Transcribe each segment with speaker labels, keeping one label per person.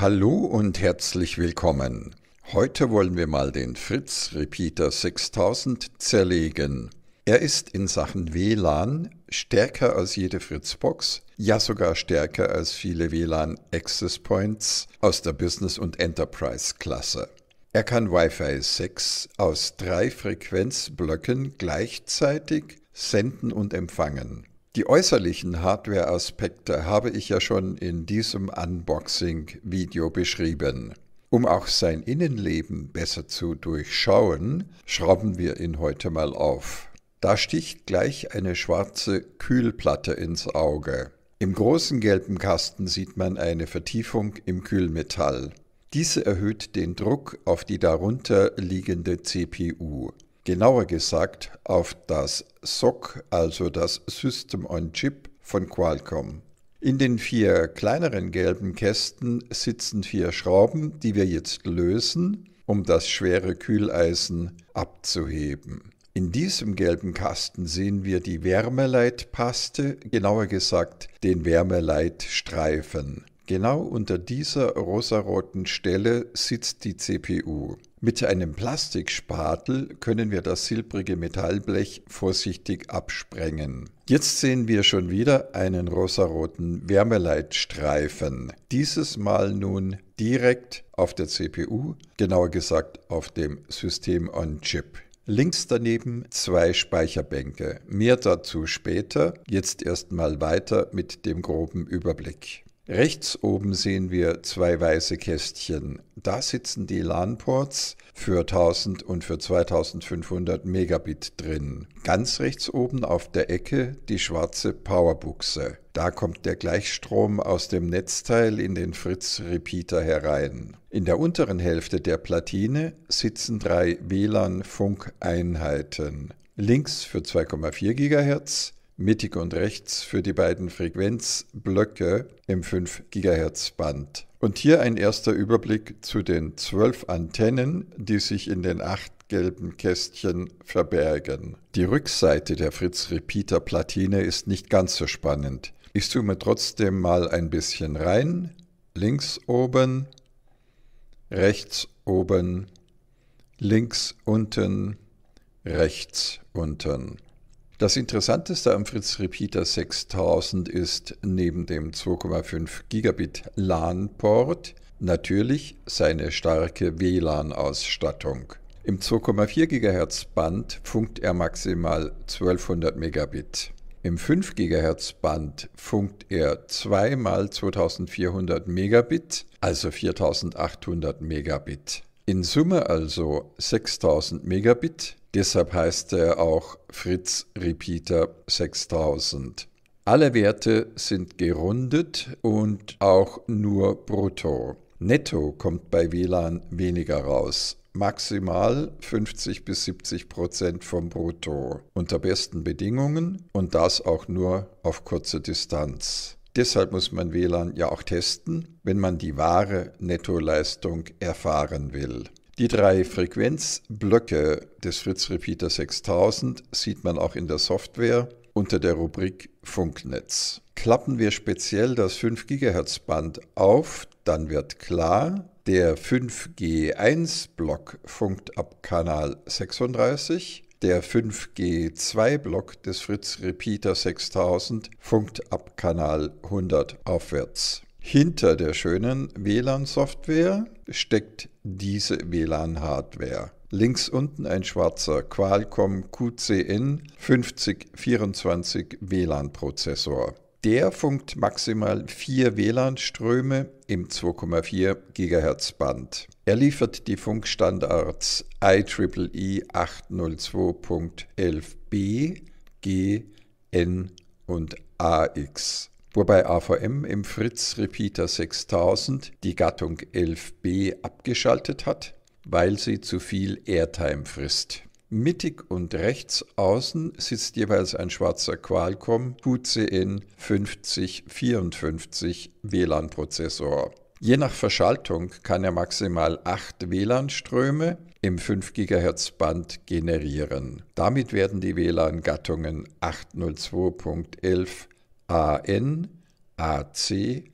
Speaker 1: Hallo und herzlich willkommen. Heute wollen wir mal den Fritz Repeater 6000 zerlegen. Er ist in Sachen WLAN stärker als jede Fritzbox, ja sogar stärker als viele WLAN Access Points aus der Business- und Enterprise-Klasse. Er kann Wi-Fi 6 aus drei Frequenzblöcken gleichzeitig senden und empfangen. Die äußerlichen Hardware-Aspekte habe ich ja schon in diesem Unboxing-Video beschrieben. Um auch sein Innenleben besser zu durchschauen, schrauben wir ihn heute mal auf. Da sticht gleich eine schwarze Kühlplatte ins Auge. Im großen gelben Kasten sieht man eine Vertiefung im Kühlmetall. Diese erhöht den Druck auf die darunter liegende CPU genauer gesagt auf das SOC, also das System on Chip von Qualcomm. In den vier kleineren gelben Kästen sitzen vier Schrauben, die wir jetzt lösen, um das schwere Kühleisen abzuheben. In diesem gelben Kasten sehen wir die Wärmeleitpaste, genauer gesagt den Wärmeleitstreifen. Genau unter dieser rosaroten Stelle sitzt die CPU. Mit einem Plastikspatel können wir das silbrige Metallblech vorsichtig absprengen. Jetzt sehen wir schon wieder einen rosaroten Wärmeleitstreifen. Dieses Mal nun direkt auf der CPU, genauer gesagt auf dem System on Chip. Links daneben zwei Speicherbänke. Mehr dazu später, jetzt erstmal weiter mit dem groben Überblick. Rechts oben sehen wir zwei weiße Kästchen. Da sitzen die LAN-Ports für 1000 und für 2500 Megabit drin. Ganz rechts oben auf der Ecke die schwarze Powerbuchse. Da kommt der Gleichstrom aus dem Netzteil in den Fritz-Repeater herein. In der unteren Hälfte der Platine sitzen drei WLAN-Funkeinheiten. Links für 2,4 GHz, mittig und rechts für die beiden Frequenzblöcke im 5 GHz Band. Und hier ein erster Überblick zu den zwölf Antennen, die sich in den acht gelben Kästchen verbergen. Die Rückseite der Fritz Repeater Platine ist nicht ganz so spannend. Ich zoome trotzdem mal ein bisschen rein. Links oben, rechts oben, links unten, rechts unten. Das Interessanteste am Fritz Repeater 6000 ist neben dem 2,5 Gigabit LAN-Port natürlich seine starke WLAN-Ausstattung. Im 2,4 GHz Band funkt er maximal 1200 Megabit. Im 5 GHz Band funkt er 2 mal 2400 Megabit, also 4800 Megabit. In Summe also 6000 Megabit Deshalb heißt er auch Fritz Repeater 6000. Alle Werte sind gerundet und auch nur brutto. Netto kommt bei WLAN weniger raus. Maximal 50 bis 70 Prozent vom Brutto. Unter besten Bedingungen und das auch nur auf kurze Distanz. Deshalb muss man WLAN ja auch testen, wenn man die wahre Nettoleistung erfahren will. Die drei Frequenzblöcke des Fritz Repeater 6000 sieht man auch in der Software unter der Rubrik Funknetz. Klappen wir speziell das 5 GHz Band auf, dann wird klar, der 5G1-Block funkt ab Kanal 36, der 5G2-Block des Fritz Repeater 6000 funkt ab Kanal 100 aufwärts. Hinter der schönen WLAN-Software steckt diese WLAN-Hardware. Links unten ein schwarzer Qualcomm QCN 5024 WLAN-Prozessor. Der funkt maximal vier WLAN-Ströme im 2,4 GHz Band. Er liefert die Funkstandards IEEE 802.11b, e G, N und AX wobei AVM im Fritz Repeater 6000 die Gattung 11b abgeschaltet hat, weil sie zu viel Airtime frisst. Mittig und rechts außen sitzt jeweils ein schwarzer Qualcomm QCN 5054 WLAN-Prozessor. Je nach Verschaltung kann er maximal 8 WLAN-Ströme im 5 GHz Band generieren. Damit werden die WLAN-Gattungen 802.11 AN, AC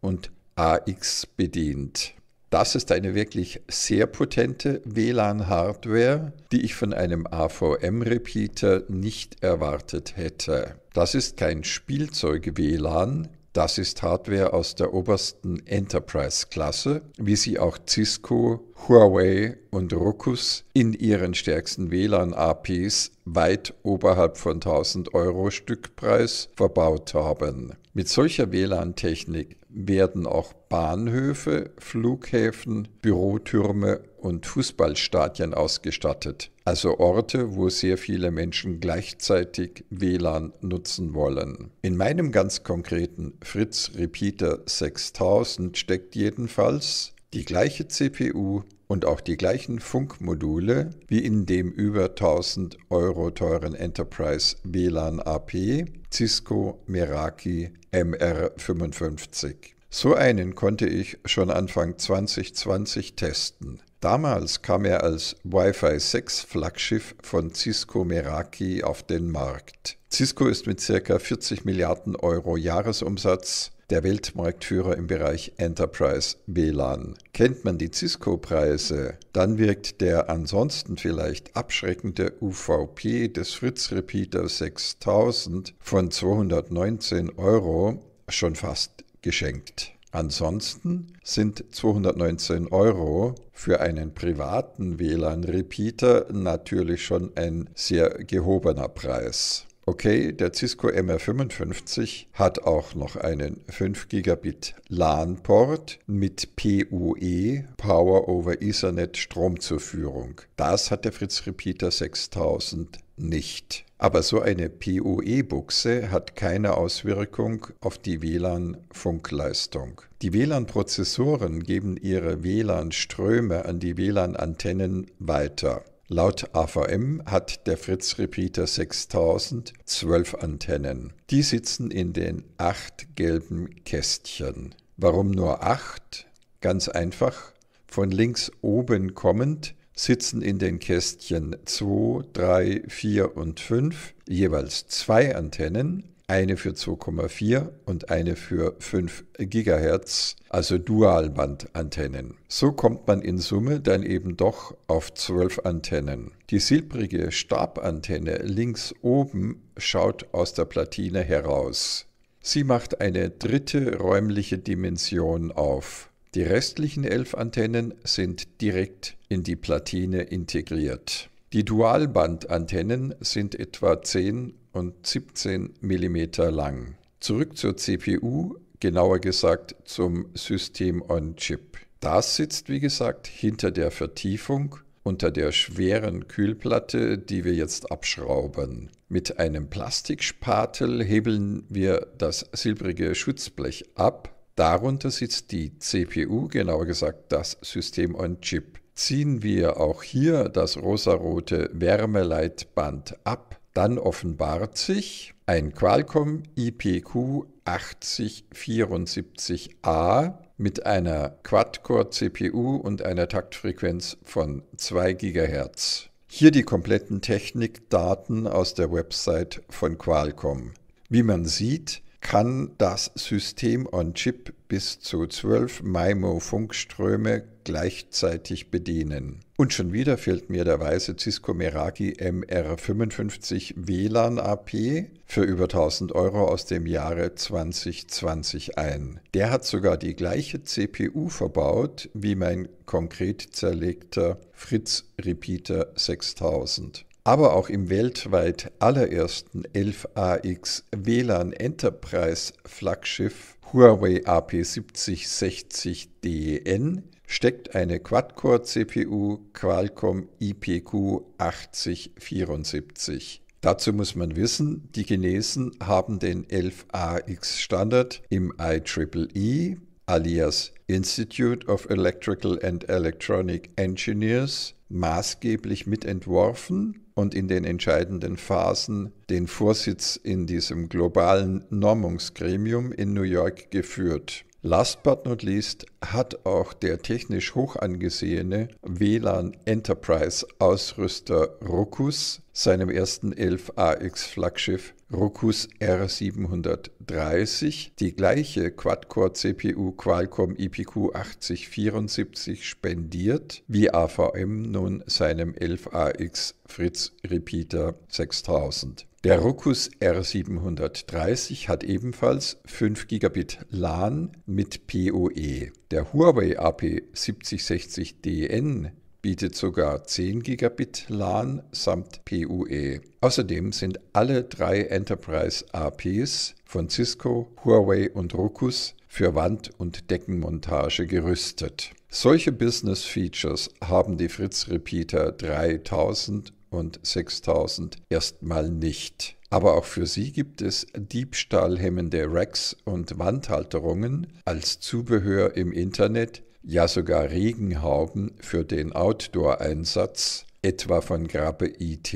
Speaker 1: und AX bedient. Das ist eine wirklich sehr potente WLAN-Hardware, die ich von einem AVM-Repeater nicht erwartet hätte. Das ist kein Spielzeug-WLAN, das ist Hardware aus der obersten Enterprise-Klasse, wie sie auch Cisco, Huawei und Rokus in ihren stärksten WLAN-APs weit oberhalb von 1000 Euro Stückpreis verbaut haben. Mit solcher WLAN-Technik werden auch Bahnhöfe, Flughäfen, Bürotürme und Fußballstadien ausgestattet, also Orte, wo sehr viele Menschen gleichzeitig WLAN nutzen wollen. In meinem ganz konkreten Fritz Repeater 6000 steckt jedenfalls die gleiche CPU und auch die gleichen Funkmodule wie in dem über 1000 Euro teuren Enterprise WLAN AP Cisco Meraki MR55. So einen konnte ich schon Anfang 2020 testen. Damals kam er als Wi-Fi 6 Flaggschiff von Cisco Meraki auf den Markt. Cisco ist mit ca. 40 Milliarden Euro Jahresumsatz der Weltmarktführer im Bereich Enterprise WLAN. Kennt man die Cisco-Preise, dann wirkt der ansonsten vielleicht abschreckende UVP des Fritz Repeater 6000 von 219 Euro schon fast geschenkt. Ansonsten sind 219 Euro für einen privaten WLAN-Repeater natürlich schon ein sehr gehobener Preis. Okay, der Cisco MR55 hat auch noch einen 5 Gigabit LAN-Port mit PUE, Power over Ethernet Stromzuführung. Das hat der Fritz Repeater 6000 nicht. Aber so eine pue buchse hat keine Auswirkung auf die WLAN-Funkleistung. Die WLAN-Prozessoren geben ihre WLAN-Ströme an die WLAN-Antennen weiter. Laut AVM hat der Fritz Repeater 6000 zwölf Antennen. Die sitzen in den acht gelben Kästchen. Warum nur acht? Ganz einfach. Von links oben kommend sitzen in den Kästchen 2, 3, 4 und 5 jeweils zwei Antennen eine für 2,4 und eine für 5 GHz, also Dualbandantennen. So kommt man in Summe dann eben doch auf 12 Antennen. Die silbrige Stabantenne links oben schaut aus der Platine heraus. Sie macht eine dritte räumliche Dimension auf. Die restlichen elf Antennen sind direkt in die Platine integriert. Die Dualbandantennen sind etwa 10 und 17 mm lang. Zurück zur CPU, genauer gesagt zum System on Chip. Das sitzt, wie gesagt, hinter der Vertiefung unter der schweren Kühlplatte, die wir jetzt abschrauben. Mit einem Plastikspatel hebeln wir das silbrige Schutzblech ab. Darunter sitzt die CPU, genauer gesagt das System on Chip. Ziehen wir auch hier das rosarote Wärmeleitband ab, dann offenbart sich ein Qualcomm IPQ 8074A mit einer Quad-Core-CPU und einer Taktfrequenz von 2 GHz. Hier die kompletten Technikdaten aus der Website von Qualcomm. Wie man sieht, kann das System on-Chip bis zu 12 MIMO-Funkströme gleichzeitig bedienen. Und schon wieder fällt mir der weiße Cisco Meraki MR55 WLAN AP für über 1000 Euro aus dem Jahre 2020 ein. Der hat sogar die gleiche CPU verbaut wie mein konkret zerlegter Fritz Repeater 6000. Aber auch im weltweit allerersten 11AX WLAN Enterprise Flaggschiff Huawei AP7060DN steckt eine Quad-Core-CPU Qualcomm IPQ 8074. Dazu muss man wissen, die Chinesen haben den 11AX Standard im IEEE e, alias Institute of Electrical and Electronic Engineers maßgeblich mitentworfen und in den entscheidenden Phasen den Vorsitz in diesem globalen Normungsgremium in New York geführt. Last but not least hat auch der technisch hoch angesehene WLAN Enterprise Ausrüster Rokus seinem ersten 11AX Flaggschiff Rokus R730 die gleiche Quad-Core CPU Qualcomm IPQ 8074 spendiert, wie AVM nun seinem 11AX Fritz Repeater 6000. Der Ruckus R730 hat ebenfalls 5 Gigabit LAN mit PoE. Der Huawei AP7060DN bietet sogar 10 Gigabit LAN samt PoE. Außerdem sind alle drei Enterprise APs von Cisco, Huawei und Ruckus für Wand- und Deckenmontage gerüstet. Solche Business Features haben die Fritz Repeater 3000 und 6000 erstmal nicht. Aber auch für sie gibt es diebstahlhemmende Racks und Wandhalterungen als Zubehör im Internet, ja sogar Regenhauben für den Outdoor-Einsatz, etwa von Grabe IT.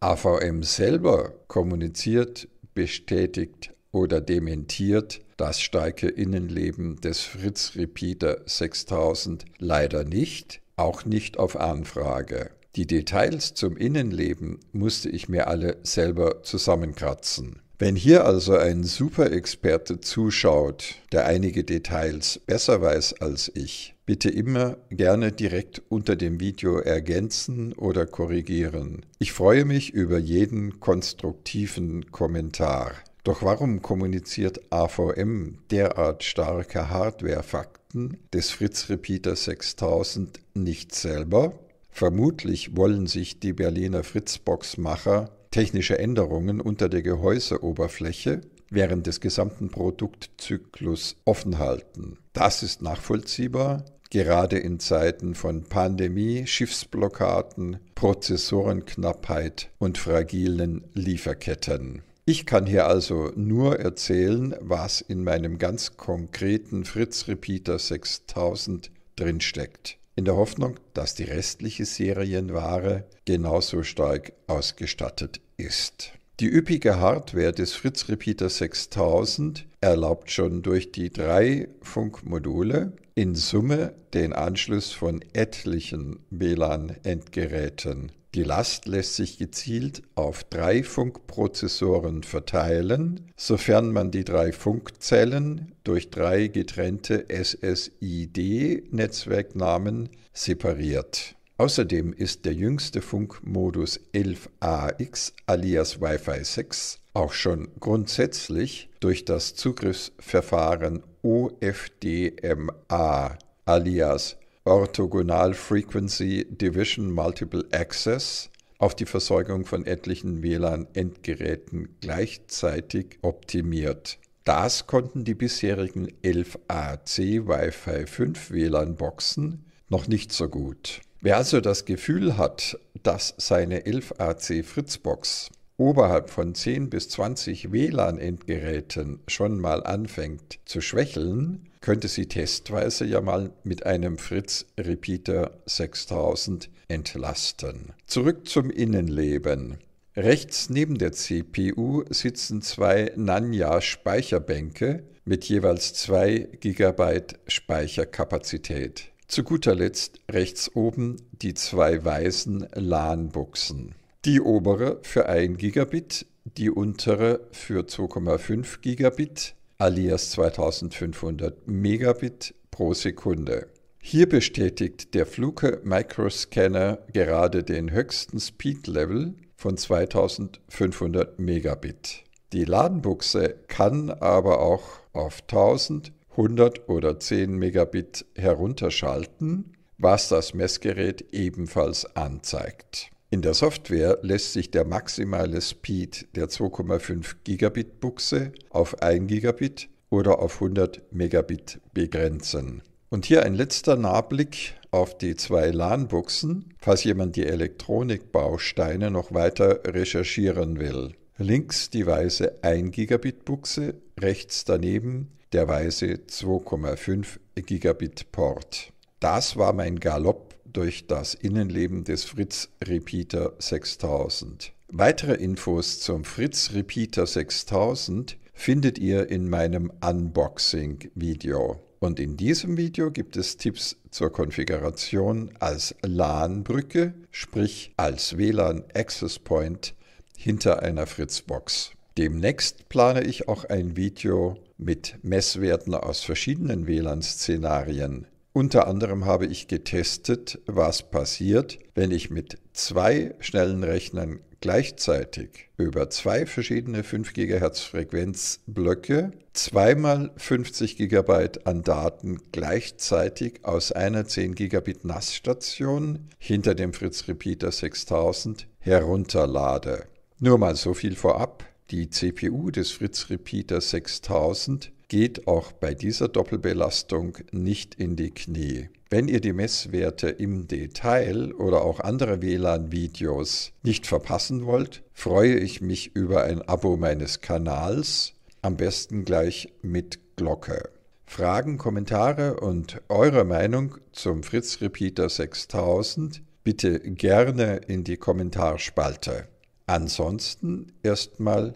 Speaker 1: AVM selber kommuniziert, bestätigt oder dementiert, das starke Innenleben des Fritz Repeater 6000 leider nicht, auch nicht auf Anfrage. Die Details zum Innenleben musste ich mir alle selber zusammenkratzen. Wenn hier also ein Superexperte zuschaut, der einige Details besser weiß als ich, bitte immer gerne direkt unter dem Video ergänzen oder korrigieren. Ich freue mich über jeden konstruktiven Kommentar. Doch warum kommuniziert AVM derart starke Hardware-Fakten des Fritz Repeater 6000 nicht selber? Vermutlich wollen sich die Berliner Fritzboxmacher technische Änderungen unter der Gehäuseoberfläche während des gesamten Produktzyklus offenhalten. Das ist nachvollziehbar, gerade in Zeiten von Pandemie, Schiffsblockaden, Prozessorenknappheit und fragilen Lieferketten. Ich kann hier also nur erzählen, was in meinem ganz konkreten Fritz Repeater 6000 drinsteckt in der Hoffnung, dass die restliche Serienware genauso stark ausgestattet ist. Die üppige Hardware des Fritz Repeater 6000 erlaubt schon durch die drei Funkmodule in Summe den Anschluss von etlichen WLAN-Endgeräten die Last lässt sich gezielt auf drei Funkprozessoren verteilen, sofern man die drei Funkzellen durch drei getrennte SSID-Netzwerknamen separiert. Außerdem ist der jüngste Funkmodus 11AX alias Wi-Fi 6 auch schon grundsätzlich durch das Zugriffsverfahren OFDMA alias Orthogonal Frequency Division Multiple Access auf die Versorgung von etlichen WLAN-Endgeräten gleichzeitig optimiert. Das konnten die bisherigen 11AC Wi-Fi 5 WLAN-Boxen noch nicht so gut. Wer also das Gefühl hat, dass seine 11AC Fritzbox oberhalb von 10 bis 20 WLAN-Endgeräten schon mal anfängt zu schwächeln, könnte sie testweise ja mal mit einem Fritz Repeater 6000 entlasten. Zurück zum Innenleben. Rechts neben der CPU sitzen zwei Nanya Speicherbänke mit jeweils 2 GB Speicherkapazität. Zu guter Letzt rechts oben die zwei weißen LAN-Buchsen. Die obere für 1 Gigabit, die untere für 2,5 Gigabit alias 2500 Megabit pro Sekunde. Hier bestätigt der Fluke Microscanner gerade den höchsten Speed Level von 2500 Megabit. Die Ladenbuchse kann aber auch auf 1000, 100 oder 10 Megabit herunterschalten, was das Messgerät ebenfalls anzeigt. In der Software lässt sich der maximale Speed der 2,5 Gigabit Buchse auf 1 Gigabit oder auf 100 Megabit begrenzen. Und hier ein letzter Nahblick auf die zwei LAN-Buchsen, falls jemand die Elektronikbausteine noch weiter recherchieren will. Links die weiße 1 Gigabit Buchse, rechts daneben der weiße 2,5 Gigabit Port. Das war mein Galopp durch das Innenleben des Fritz Repeater 6000. Weitere Infos zum Fritz Repeater 6000 findet ihr in meinem Unboxing-Video. Und in diesem Video gibt es Tipps zur Konfiguration als LAN-Brücke, sprich als WLAN Access Point hinter einer Fritzbox. Demnächst plane ich auch ein Video mit Messwerten aus verschiedenen WLAN-Szenarien. Unter anderem habe ich getestet, was passiert, wenn ich mit zwei schnellen Rechnern gleichzeitig über zwei verschiedene 5 GHz Frequenzblöcke zweimal 50 GB an Daten gleichzeitig aus einer 10 Gigabit NAS-Station hinter dem Fritz Repeater 6000 herunterlade. Nur mal so viel vorab. Die CPU des Fritz Repeater 6000 geht auch bei dieser Doppelbelastung nicht in die Knie. Wenn ihr die Messwerte im Detail oder auch andere WLAN-Videos nicht verpassen wollt, freue ich mich über ein Abo meines Kanals, am besten gleich mit Glocke. Fragen, Kommentare und eure Meinung zum Fritz Repeater 6000 bitte gerne in die Kommentarspalte. Ansonsten erstmal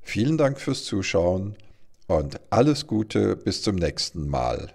Speaker 1: vielen Dank fürs Zuschauen und alles Gute bis zum nächsten Mal.